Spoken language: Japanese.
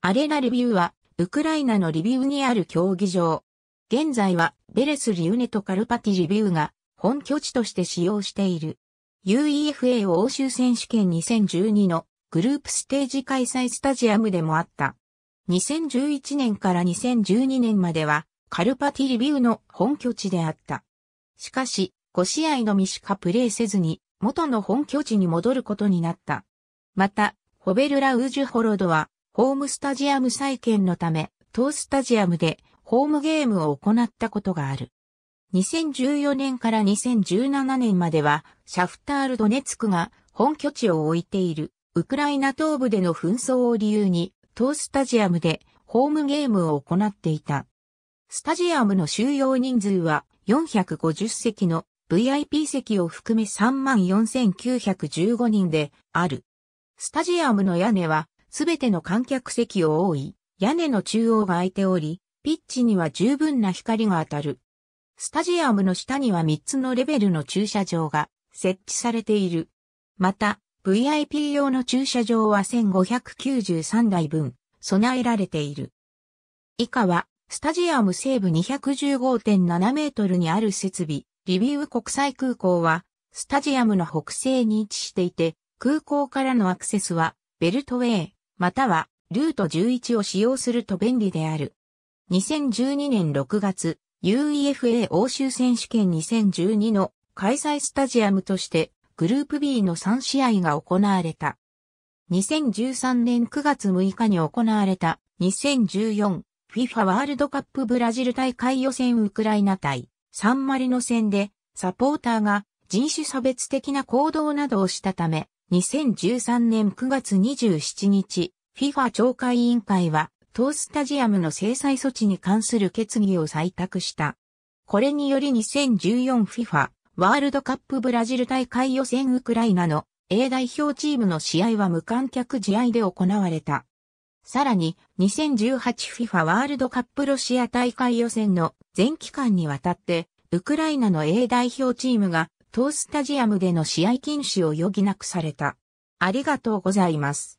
アレナリビューは、ウクライナのリビウにある競技場。現在は、ベレスリウネとカルパティリビューが、本拠地として使用している。UEFA 欧州選手権2012のグループステージ開催スタジアムでもあった。2011年から2012年までは、カルパティリビューの本拠地であった。しかし、5試合のみしかプレーせずに、元の本拠地に戻ることになった。また、ホベルラ・ウージュホロドは、ホームスタジアム再建のため、当スタジアムでホームゲームを行ったことがある。2014年から2017年までは、シャフタールドネツクが本拠地を置いている、ウクライナ東部での紛争を理由に、当スタジアムでホームゲームを行っていた。スタジアムの収容人数は450席の VIP 席を含め34,915人である。スタジアムの屋根はすべての観客席を覆い、屋根の中央が空いており、ピッチには十分な光が当たる。スタジアムの下には3つのレベルの駐車場が設置されている。また、VIP 用の駐車場は1593台分備えられている。以下は、スタジアム西部215.7メートルにある設備、リビウ国際空港は、スタジアムの北西に位置していて、空港からのアクセスは、ベルトウェイ、またはルート11を使用すると便利である。2012年6月、UEFA 欧州選手権2012の開催スタジアムとしてグループ B の3試合が行われた。2013年9月6日に行われた 2014FIFA ワールドカップブラジル大会予選ウクライナ対サンマリノ戦でサポーターが人種差別的な行動などをしたため2013年9月27日、FIFA 懲戒委員会は、当スタジアムの制裁措置に関する決議を採択した。これにより 2014FIFA ワールドカップブラジル大会予選ウクライナの A 代表チームの試合は無観客試合で行われた。さらに 2018FIFA ワールドカップロシア大会予選の全期間にわたってウクライナの A 代表チームが当スタジアムでの試合禁止を余儀なくされた。ありがとうございます。